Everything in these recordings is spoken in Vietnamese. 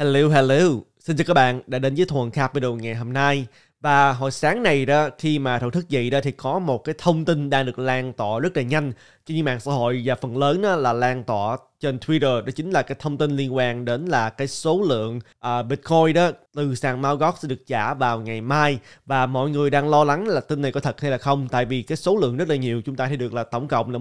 Hello, hello. Xin chào các bạn đã đến với Thuần Capital ngày hôm nay. Và hồi sáng này đó, khi mà thổ thức dậy đó thì có một cái thông tin đang được lan tỏa rất là nhanh trên mạng xã hội và phần lớn đó là lan tỏa trên Twitter đó chính là cái thông tin liên quan đến là cái số lượng uh, Bitcoin đó từ sàn Mt. sẽ được trả vào ngày mai và mọi người đang lo lắng là tin này có thật hay là không tại vì cái số lượng rất là nhiều chúng ta thấy được là tổng cộng là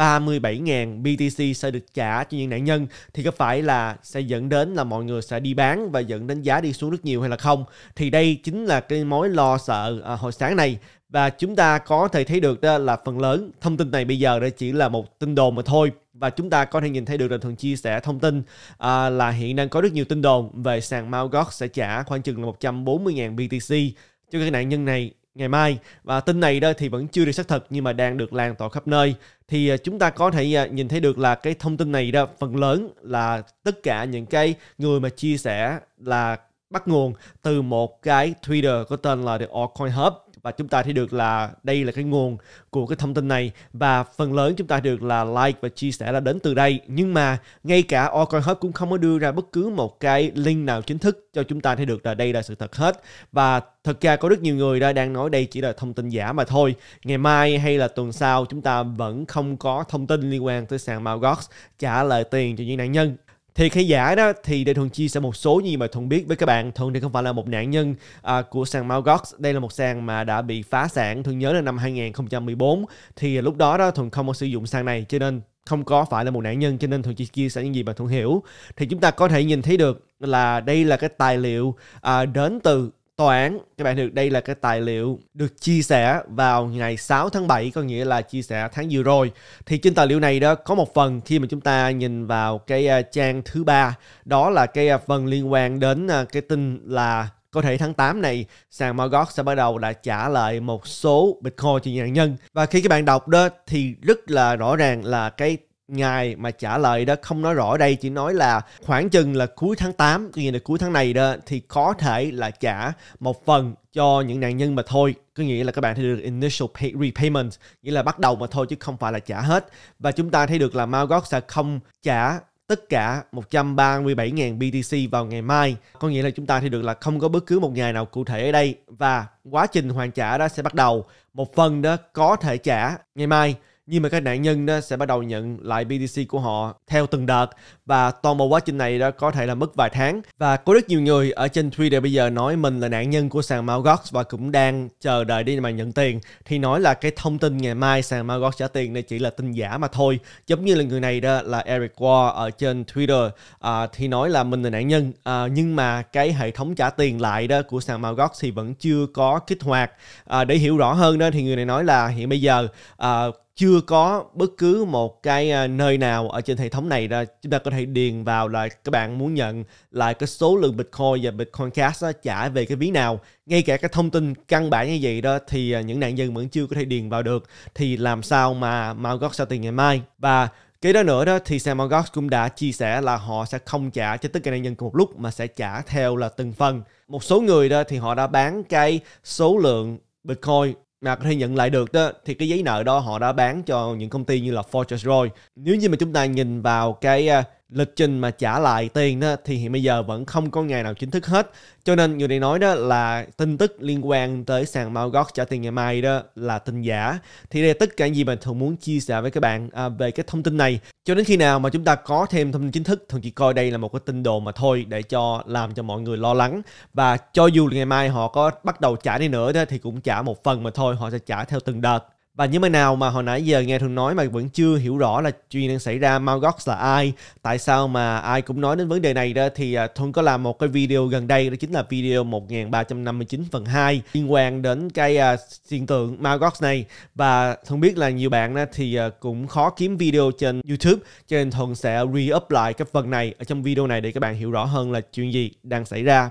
137.000 BTC sẽ được trả cho những nạn nhân thì có phải là sẽ dẫn đến là mọi người sẽ đi bán và dẫn đến giá đi xuống rất nhiều hay là không thì đây chính là cái mối lo sợ uh, hồi sáng này và chúng ta có thể thấy được đó là phần lớn thông tin này bây giờ đó chỉ là một tin đồn mà thôi và chúng ta có thể nhìn thấy được là thường chia sẻ thông tin à, là hiện đang có rất nhiều tin đồn về sàn Mt. sẽ trả khoảng chừng là 140.000 BTC cho các nạn nhân này ngày mai và tin này đó thì vẫn chưa được xác thực nhưng mà đang được lan tỏa khắp nơi thì à, chúng ta có thể à, nhìn thấy được là cái thông tin này đó phần lớn là tất cả những cái người mà chia sẻ là bắt nguồn từ một cái Twitter có tên là The Altcoin Hub và chúng ta thấy được là đây là cái nguồn của cái thông tin này và phần lớn chúng ta được là like và chia sẻ là đến từ đây nhưng mà ngay cả Orcoin Hub cũng không có đưa ra bất cứ một cái link nào chính thức cho chúng ta thấy được là đây là sự thật hết và thật ra có rất nhiều người đã đang nói đây chỉ là thông tin giả mà thôi ngày mai hay là tuần sau chúng ta vẫn không có thông tin liên quan tới sàn Malgox trả lời tiền cho những nạn nhân thì khi giả đó thì để thuận chia sẻ một số gì mà thuận biết với các bạn thuận thì không phải là một nạn nhân à, của sàn Malgox đây là một sàn mà đã bị phá sản thuận nhớ là năm 2014 thì lúc đó đó thuận không có sử dụng sàn này cho nên không có phải là một nạn nhân cho nên thuận chỉ chia sẻ những gì mà thuận hiểu thì chúng ta có thể nhìn thấy được là đây là cái tài liệu à, đến từ Tòa án, các bạn được đây là cái tài liệu được chia sẻ vào ngày 6 tháng 7, có nghĩa là chia sẻ tháng vừa rồi. Thì trên tài liệu này đó có một phần khi mà chúng ta nhìn vào cái à, trang thứ ba, đó là cái à, phần liên quan đến à, cái tin là có thể tháng 8 này sàn Morgoth sẽ bắt đầu đã trả lại một số Bitcoin cho nạn nhân. Và khi các bạn đọc đó thì rất là rõ ràng là cái ngày mà trả lời đó không nói rõ đây chỉ nói là khoảng chừng là cuối tháng 8 có nghĩa là cuối tháng này đó thì có thể là trả một phần cho những nạn nhân mà thôi có nghĩa là các bạn thấy được initial pay, repayment nghĩa là bắt đầu mà thôi chứ không phải là trả hết và chúng ta thấy được là Malgox sẽ không trả tất cả 137.000 BTC vào ngày mai. Có nghĩa là chúng ta thấy được là không có bất cứ một ngày nào cụ thể ở đây và quá trình hoàn trả đó sẽ bắt đầu một phần đó có thể trả ngày mai nhưng mà các nạn nhân đó sẽ bắt đầu nhận lại BTC của họ theo từng đợt và toàn bộ quá trình này đó có thể là mất vài tháng và có rất nhiều người ở trên Twitter bây giờ nói mình là nạn nhân của sàn Mt. và cũng đang chờ đợi đi mà nhận tiền thì nói là cái thông tin ngày mai sàn Mt. trả tiền đây chỉ là tin giả mà thôi giống như là người này đó là Eric Wall ở trên Twitter à, thì nói là mình là nạn nhân à, nhưng mà cái hệ thống trả tiền lại đó của sàn Mt. thì vẫn chưa có kích hoạt à, để hiểu rõ hơn đó thì người này nói là hiện bây giờ à, chưa có bất cứ một cái à, nơi nào ở trên hệ thống này đó chúng ta có thể điền vào là các bạn muốn nhận lại cái số lượng Bitcoin và Bitcoin Cash đó, trả về cái ví nào ngay cả cái thông tin căn bản như vậy đó thì à, những nạn nhân vẫn chưa có thể điền vào được thì làm sao mà mau Mt. sao tiền ngày mai và kế đó nữa đó thì Sam Gox cũng đã chia sẻ là họ sẽ không trả cho tất cả nạn nhân cùng một lúc mà sẽ trả theo là từng phần. Một số người đó thì họ đã bán cái số lượng Bitcoin mà có thể nhận lại được đó thì cái giấy nợ đó họ đã bán cho những công ty như là Fortress rồi nếu như mà chúng ta nhìn vào cái à, lịch trình mà trả lại tiền đó thì hiện bây giờ vẫn không có ngày nào chính thức hết cho nên người này nói đó là tin tức liên quan tới sàn mau gót trả tiền ngày mai đó là tin giả thì đây là tất cả những gì mình thường muốn chia sẻ với các bạn à, về cái thông tin này cho đến khi nào mà chúng ta có thêm thông tin chính thức thường chỉ coi đây là một cái tin đồn mà thôi để cho làm cho mọi người lo lắng và cho dù ngày mai họ có bắt đầu trả đi nữa đó thì cũng trả một phần mà thôi họ sẽ trả theo từng đợt và những bạn nào mà hồi nãy giờ nghe thường nói mà vẫn chưa hiểu rõ là chuyện đang xảy ra Malgox là ai, tại sao mà ai cũng nói đến vấn đề này đó thì à, Thuận có làm một cái video gần đây đó chính là video 1359 phần 2 liên quan đến cái uh, hiện tượng Malgox này và Thuận biết là nhiều bạn đó thì uh, cũng khó kiếm video trên YouTube cho nên Thuận sẽ re-up lại cái phần này ở trong video này để các bạn hiểu rõ hơn là chuyện gì đang xảy ra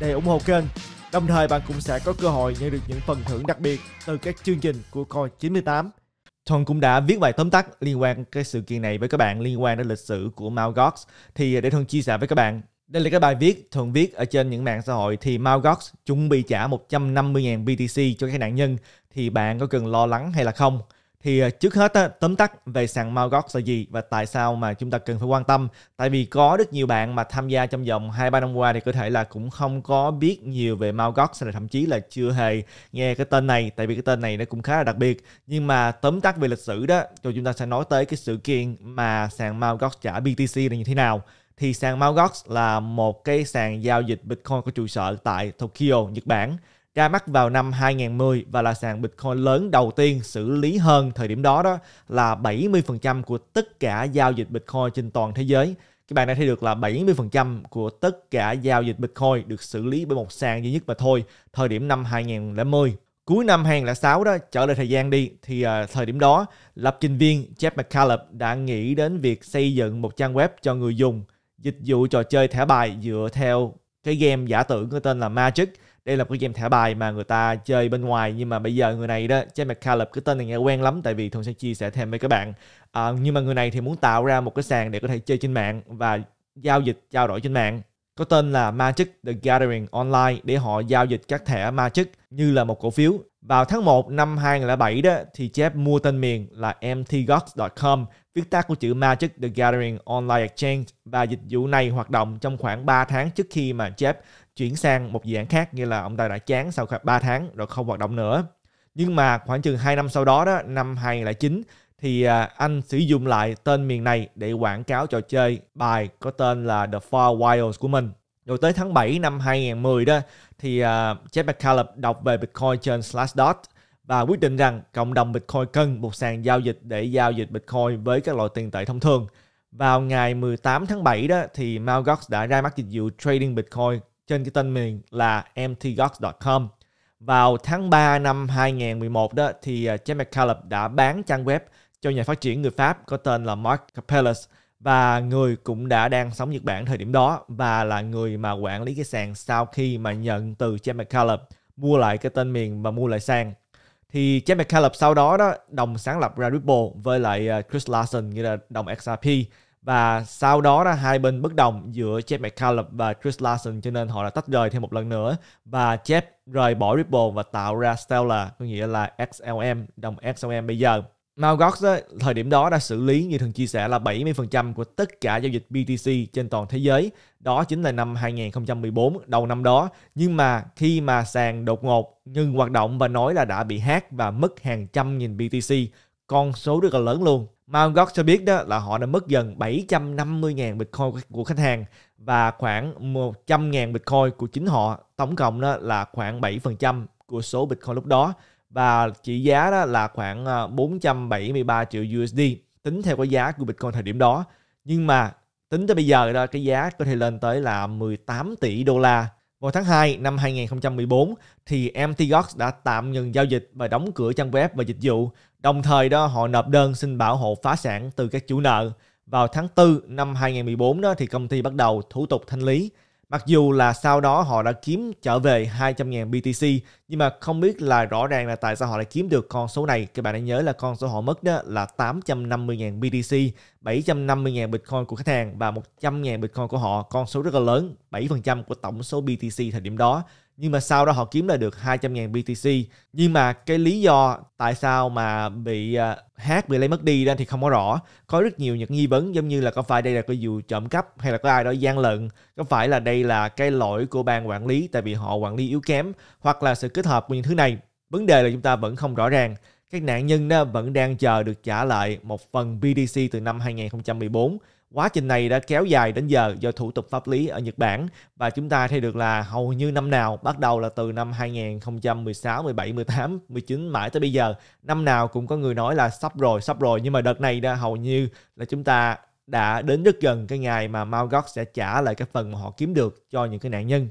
để ủng hộ kênh. Đồng thời bạn cũng sẽ có cơ hội nhận được những phần thưởng đặc biệt từ các chương trình của Coi 98. Thon cũng đã viết bài tóm tắt liên quan cái sự kiện này với các bạn liên quan đến lịch sử của Mount Gox thì à, để Thon chia sẻ với các bạn. Đây là cái bài viết Thon viết ở trên những mạng xã hội thì Mount Gox chuẩn bị trả 150.000 BTC cho các nạn nhân thì bạn có cần lo lắng hay là không? Thì ờ, trước hết tóm tắt về sàn Malgox là gì và tại sao mà chúng ta cần phải quan tâm. Tại vì có rất nhiều bạn mà tham gia trong vòng 2-3 năm qua thì có thể là cũng không có biết nhiều về Malgox là thậm chí là chưa hề nghe cái tên này tại vì cái tên này nó cũng khá là đặc biệt. Nhưng mà tóm tắt về lịch sử đó rồi chúng ta sẽ nói tới cái sự kiện mà sàn Malgox trả BTC là như thế nào thì sàn Mt. là một cái sàn giao dịch Bitcoin có trụ sở tại Tokyo, Nhật Bản ra mắt vào năm 2010 và là sàn Bitcoin lớn đầu tiên xử lý hơn thời điểm đó đó là 70% của tất cả giao dịch Bitcoin trên toàn thế giới. Các bạn đã thấy được là 70% của tất cả giao dịch Bitcoin được xử lý bởi một sàn duy nhất mà thôi, thời điểm năm 2010 cuối năm 2006 đó trở lại thời gian đi thì uh, thời điểm đó lập trình viên Jeff McCallum đã nghĩ đến việc xây dựng một trang web cho người dùng dịch vụ trò chơi thẻ bài dựa theo cái game giả tưởng có tên là Magic đây là một cái game thẻ bài mà người ta chơi bên ngoài nhưng mà bây giờ người này đó trên James McCallum cái tên này nghe quen lắm tại vì thường sẽ chia sẻ thêm với các bạn à, nhưng mà người này thì muốn tạo ra một cái sàn để có thể chơi trên mạng và giao dịch trao đổi trên mạng có tên là Magic The Gathering Online để họ giao dịch các thẻ Magic như là một cổ phiếu. Vào tháng 1 năm 2007 đó thì Jeff mua tên miền là mtgox.com viết tắt của chữ Magic the Gathering Online Exchange và dịch vụ này hoạt động trong khoảng 3 tháng trước khi mà Jeff chuyển sang một dự án khác như là ông ta đã chán sau khoảng 3 tháng rồi không hoạt động nữa. Nhưng mà khoảng chừng 2 năm sau đó đó, năm 2009 thì à, anh sử dụng lại tên miền này để quảng cáo trò chơi bài có tên là The Far Wilds của mình. Rồi tới tháng 7 năm 2010 đó thì uh, Jeff McCallum đọc về Bitcoin trên Slashdot và quyết định rằng cộng đồng Bitcoin cần một sàn giao dịch để giao dịch Bitcoin với các loại tiền tệ thông thường. Vào ngày 18 tháng 7 đó thì Mt. đã ra mắt dịch vụ trading Bitcoin trên cái tên miền là mtgox.com. Vào tháng 3 năm 2011 đó thì à, Jack McCallum đã bán trang web cho nhà phát triển người Pháp có tên là Mark Capellas và người cũng đã đang sống Nhật Bản thời điểm đó và là người mà quản lý cái sàn sau khi mà nhận từ Jack McCallum mua lại cái tên miền và mua lại sàn thì Jack McCallum sau đó đó đồng sáng lập ra Ripple với lại ờ, Chris Larson như là đồng XRP và sau đó là hai bên bất đồng giữa Jeff McCallum và Chris Larson cho nên họ đã tách rời thêm một lần nữa và Jeff rời bỏ Ripple và tạo ra Stellar có nghĩa là XLM đồng XLM bây giờ Mt. Gox thời điểm đó đã xử lý như thường chia sẻ là 70% của tất cả giao dịch BTC trên toàn thế giới. Đó chính là năm 2014, đầu năm đó. Nhưng mà khi mà sàn đột ngột ngừng hoạt động và nói là đã bị hack và mất hàng trăm nghìn BTC, con số rất là lớn luôn. Mt. Gox cho biết đó là họ đã mất dần 750.000 Bitcoin của khách hàng và khoảng 100.000 Bitcoin của chính họ. Tổng cộng đó là khoảng 7% của số Bitcoin lúc đó và trị giá đó là khoảng 473 ờ, triệu USD tính theo cái giá của Bitcoin thời điểm đó. Nhưng mà tính tới bây giờ đó cái giá có thể lên tới là 18 tỷ đô la. Vào tháng 2 năm 2014 thì MTGOX đã tạm ngừng giao dịch và đóng cửa trang web và dịch vụ. Đồng thời đó họ nộp đơn xin bảo hộ phá sản từ các chủ nợ. Vào tháng 4 năm 2014 đó thì công ty bắt đầu thủ tục thanh lý Mặc dù là sau đó họ đã kiếm trở về 200.000 BTC nhưng mà không biết là rõ ràng là tại sao họ lại kiếm được con số này. Các bạn hãy nhớ là con số họ mất đó là 850.000 BTC, 750.000 Bitcoin của khách hàng và 100.000 Bitcoin của họ. Con số rất là lớn, 7% của tổng số BTC thời điểm đó nhưng mà sau đó họ kiếm lại được 200.000 BTC nhưng mà cái lý do tại sao mà bị à, hack bị lấy mất đi ra thì không có rõ có rất nhiều những nghi vấn giống như là có phải đây là cái vụ trộm cắp hay là có ai đó gian lận có phải là đây là cái lỗi của ban quản lý tại vì họ quản lý yếu kém hoặc là sự kết hợp của những thứ này vấn đề là chúng ta vẫn không rõ ràng các nạn nhân vẫn đang chờ được trả lại một phần BTC từ năm 2014 Quá trình này đã kéo dài đến giờ do thủ tục pháp lý ở Nhật Bản và chúng ta thấy được là hầu như năm nào bắt đầu là từ năm 2016, 17, 18, 19 mãi tới bây giờ năm nào cũng có người nói là sắp rồi, sắp rồi nhưng mà đợt này đã hầu như là chúng ta đã đến rất gần cái ngày mà Mao Malgox sẽ trả lại cái phần mà họ kiếm được cho những cái nạn nhân.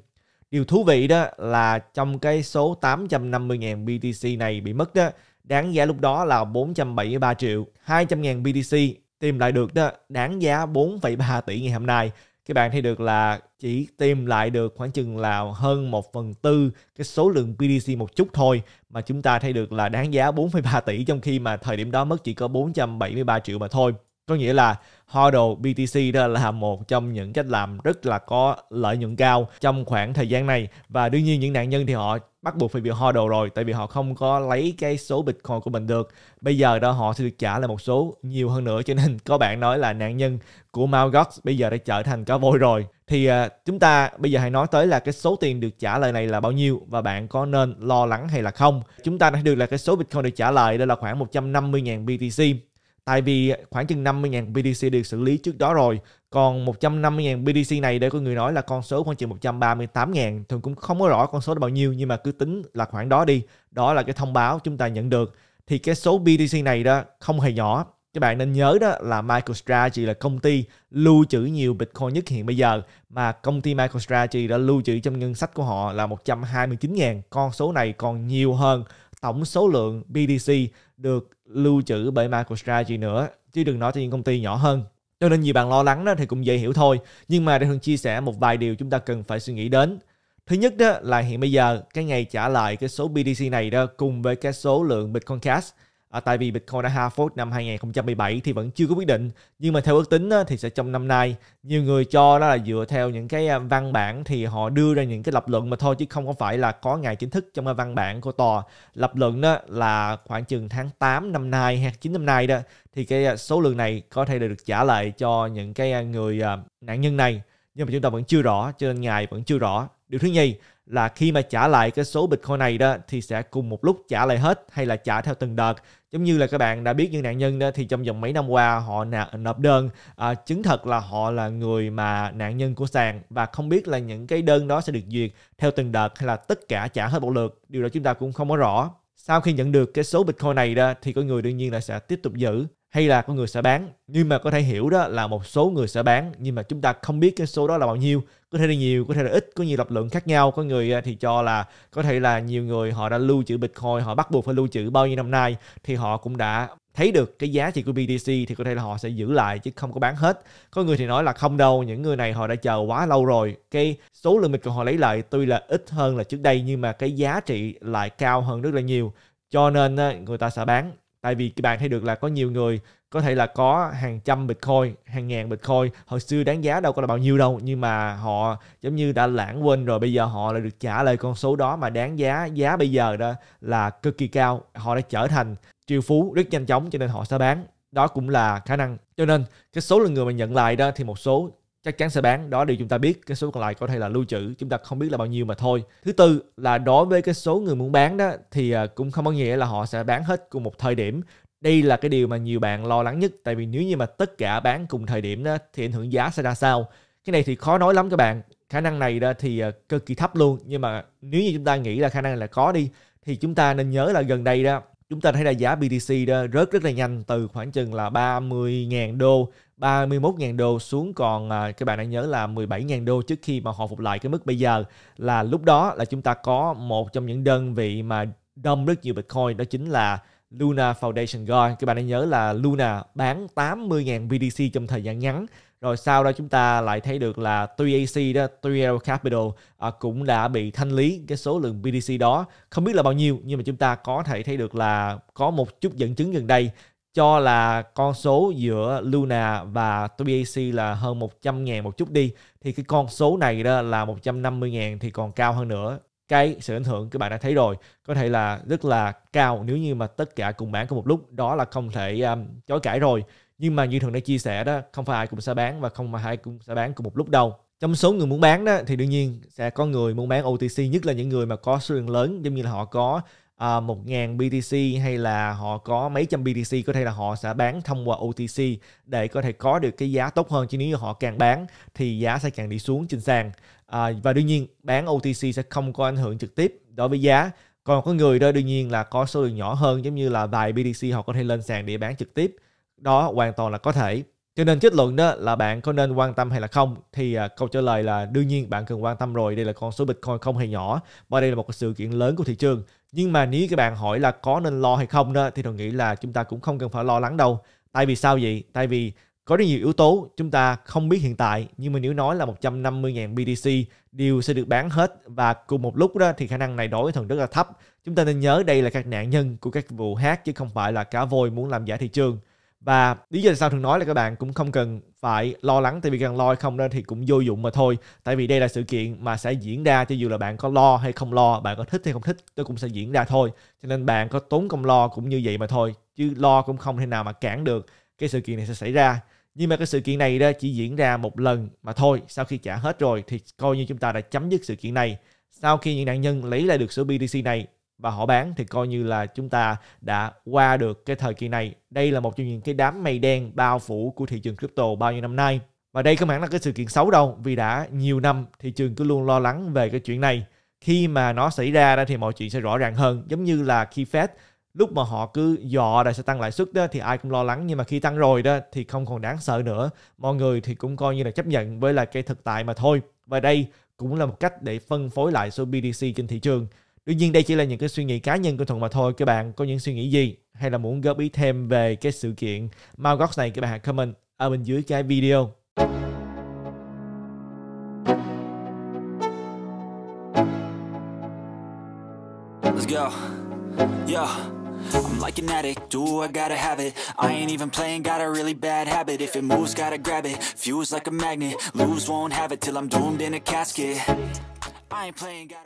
Điều thú vị đó là trong cái số 850.000 BTC này bị mất đó, đáng giá lúc đó là 473 triệu, 200.000 BTC tìm lại được đó đáng giá 4,3 tỷ ngày hôm nay các bạn thấy được là chỉ tìm lại được khoảng chừng là hơn 1 phần tư cái số lượng BDC một chút thôi mà chúng ta thấy được là đáng giá 4,3 tỷ trong khi mà thời điểm đó mất chỉ có 473 triệu mà thôi có nghĩa là hodl BTC đó là một trong những cách làm rất là có lợi nhuận cao trong khoảng thời gian này và đương nhiên những nạn nhân thì họ bắt buộc phải bị hodl rồi tại vì họ không có lấy cái số Bitcoin của mình được bây giờ đó họ sẽ được trả lại một số nhiều hơn nữa cho nên có bạn nói là nạn nhân của Mt. bây giờ đã trở thành cá voi rồi thì à, chúng ta bây giờ hãy nói tới là cái số tiền được trả lời này là bao nhiêu và bạn có nên lo lắng hay là không chúng ta đã được là cái số Bitcoin được trả lời đó là khoảng 150.000 BTC tại vì khoảng chừng 50.000 BTC được xử lý trước đó rồi còn 150.000 BTC này đây có người nói là con số khoảng chừng 138.000 thường cũng không có rõ con số đó bao nhiêu nhưng mà cứ tính là khoảng đó đi đó là cái thông báo chúng ta nhận được thì cái số BTC này đó không hề nhỏ các bạn nên nhớ đó là MicroStrategy là công ty lưu trữ nhiều Bitcoin nhất hiện bây giờ mà công ty MicroStrategy đã lưu trữ trong ngân sách của họ là 129.000 con số này còn nhiều hơn tổng số lượng BTC được lưu trữ bởi MicroStrategy nữa chứ đừng nói cho những công ty nhỏ hơn cho nên nhiều bạn lo lắng đó thì cũng dễ hiểu thôi nhưng mà để thường chia sẻ một vài điều chúng ta cần phải suy nghĩ đến thứ nhất đó là hiện bây giờ cái ngày trả lại cái số BTC này đó cùng với cái số lượng Bitcoin Cash À, tại vì Bitcoin đã halved năm 2017 thì vẫn chưa có quyết định nhưng mà theo ước tính á, thì sẽ trong năm nay nhiều người cho đó là dựa theo những cái à, văn bản thì họ đưa ra những cái lập luận mà thôi chứ không có phải là có ngày chính thức trong cái à, văn bản của tòa lập luận đó là khoảng chừng tháng 8 năm nay hay 9 năm nay đó thì cái à, số lượng này có thể được trả lại cho những cái người nạn nhân này nhưng mà chúng ta vẫn chưa rõ cho nên ngày vẫn chưa rõ điều thứ nhì là khi mà trả lại cái số Bitcoin này đó thì sẽ cùng một lúc trả lại hết hay là trả theo từng đợt. Giống như là các bạn đã biết những nạn nhân đó thì trong vòng mấy năm qua họ nộp đơn à, chứng thật là họ là người mà nạn nhân của sàn và không biết là những cái đơn đó sẽ được duyệt theo từng đợt hay là tất cả trả hết một lượt. Điều đó chúng ta cũng không có rõ. Sau khi nhận được cái số Bitcoin này đó thì có người đương nhiên là sẽ tiếp tục giữ hay là có người sẽ bán nhưng mà có thể hiểu đó là một số người sẽ bán nhưng mà chúng ta không biết cái số đó là bao nhiêu có thể là nhiều có thể là ít có nhiều lập lượng khác nhau có người à, thì cho là có thể là nhiều người họ đã lưu trữ bitcoin họ bắt buộc phải lưu trữ bao nhiêu năm nay thì họ cũng đã thấy được cái giá trị của BTC thì có thể là họ sẽ giữ lại chứ không có bán hết. Có người thì nói là không đâu, những người này họ đã chờ quá lâu rồi. Cái số lượng mịch của họ lấy lại tuy là ít hơn là trước đây nhưng mà cái giá trị lại cao hơn rất là nhiều. Cho nên à, người ta sẽ bán tại vì các bạn thấy được là có nhiều người có thể là có hàng trăm bitcoin hàng ngàn bitcoin hồi xưa đáng giá đâu có là bao nhiêu đâu nhưng mà họ giống như đã lãng quên rồi bây giờ họ lại được trả lại con số đó mà đáng giá giá bây giờ đó là cực kỳ cao họ đã trở thành triệu phú rất nhanh chóng cho nên họ sẽ bán đó cũng là khả năng cho nên cái số lượng người mà nhận lại đó thì một số chắc chắn sẽ bán đó điều chúng ta biết cái số còn lại có thể là lưu trữ chúng ta không biết là bao nhiêu mà thôi thứ tư là đối với cái số người muốn bán đó thì à, cũng không có nghĩa là họ sẽ bán hết cùng một thời điểm đây là cái điều mà nhiều bạn lo lắng nhất tại vì nếu như mà tất cả bán cùng thời điểm đó thì ảnh hưởng giá sẽ ra sao cái này thì khó nói lắm các bạn khả năng này đó thì à, cực kỳ thấp luôn nhưng mà nếu như chúng ta nghĩ là khả năng là có đi thì chúng ta nên nhớ là gần đây đó chúng ta thấy là giá BTC đó rớt rất là nhanh từ khoảng chừng là 30.000 đô 31.000 đô xuống còn à, các bạn đã nhớ là 17.000 đô trước khi mà họ phục lại cái mức bây giờ là lúc đó là chúng ta có một trong những đơn vị mà đâm rất nhiều Bitcoin đó chính là Luna Foundation Gold. Các bạn hãy nhớ là Luna bán 80.000 BTC trong thời gian ngắn rồi sau đó chúng ta lại thấy được là 3AC đó, 3L Capital à, cũng đã bị thanh lý cái số lượng BTC đó. Không biết là bao nhiêu nhưng mà chúng ta có thể thấy được là có một chút dẫn chứng gần đây cho là con số giữa Luna và 3AC là hơn 100 ngàn một chút đi thì cái con số này đó là 150 ngàn thì còn cao hơn nữa cái sự ảnh hưởng các bạn đã thấy rồi có thể là rất là cao nếu như mà tất cả cùng bán cùng một lúc đó là không thể um, chối cãi rồi nhưng mà như thường đã chia sẻ đó không phải ai cũng sẽ bán và không phải ai cũng sẽ bán cùng một lúc đâu trong số người muốn bán đó thì đương nhiên sẽ có người muốn bán OTC nhất là những người mà có số lượng lớn giống như là họ có à, 1.000 BTC hay là họ có mấy trăm BTC có thể là họ sẽ bán thông qua OTC để có thể có được cái giá tốt hơn chứ nếu như họ càng bán thì giá sẽ càng đi xuống trên sàn à, và đương nhiên bán OTC sẽ không có ảnh hưởng trực tiếp đối với giá còn có người đó đương nhiên là có số lượng nhỏ hơn giống như là vài BTC họ có thể lên sàn để bán trực tiếp đó hoàn toàn là có thể cho nên kết luận đó là bạn có nên quan tâm hay là không thì à, câu trả lời là đương nhiên bạn cần quan tâm rồi đây là con số bitcoin không hề nhỏ và đây là một sự kiện lớn của thị trường nhưng mà nếu các bạn hỏi là có nên lo hay không đó thì tôi nghĩ là chúng ta cũng không cần phải lo lắng đâu tại vì sao vậy tại vì có rất nhiều yếu tố chúng ta không biết hiện tại nhưng mà nếu nói là 150.000 BTC đều sẽ được bán hết và cùng một lúc đó thì khả năng này đối với thần rất là thấp. Chúng ta nên nhớ đây là các nạn nhân của các vụ hát chứ không phải là cá voi muốn làm giả thị trường và lý do sao thường nói là các bạn cũng không cần phải lo lắng tại vì cần lo không nên thì cũng vô dụng mà thôi tại vì đây là sự kiện mà sẽ diễn ra cho dù là bạn có lo hay không lo bạn có thích hay không thích nó cũng sẽ diễn ra thôi cho nên bạn có tốn công lo cũng như vậy mà thôi chứ lo cũng không thể nào mà cản được cái sự kiện này sẽ xảy ra nhưng mà cái sự kiện này đó chỉ diễn ra một lần mà thôi sau khi trả hết rồi thì coi như chúng ta đã chấm dứt sự kiện này sau khi những nạn nhân lấy lại được số BTC này và họ bán thì coi như là chúng ta đã qua được cái thời kỳ này. Đây là một trong những cái đám mây đen bao phủ của thị trường crypto bao nhiêu năm nay. Và đây không hẳn là cái sự kiện xấu đâu vì đã nhiều năm thị trường cứ luôn lo lắng về cái chuyện này. Khi mà nó xảy ra ra thì mọi chuyện sẽ rõ ràng hơn giống như là khi Fed lúc mà họ cứ dò là sẽ tăng lãi suất đó thì ai cũng lo lắng nhưng mà khi tăng rồi đó thì không còn đáng sợ nữa mọi người thì cũng coi như là chấp nhận với là cái thực tại mà thôi và đây cũng là một cách để phân phối lại số BTC trên thị trường Tuy nhiên đây chỉ là những cái suy nghĩ cá nhân của Thuận mà thôi. Các bạn có những suy nghĩ gì hay là muốn góp ý thêm về cái sự kiện Malgox này các bạn hãy comment ở bên dưới cái video. Let's go. Yeah. I'm like an addict, do I gotta have it I ain't even playing, got a really bad habit If it moves, gotta grab it, fuse like a magnet Lose, won't have it till I'm doomed in a casket I ain't playing, gotta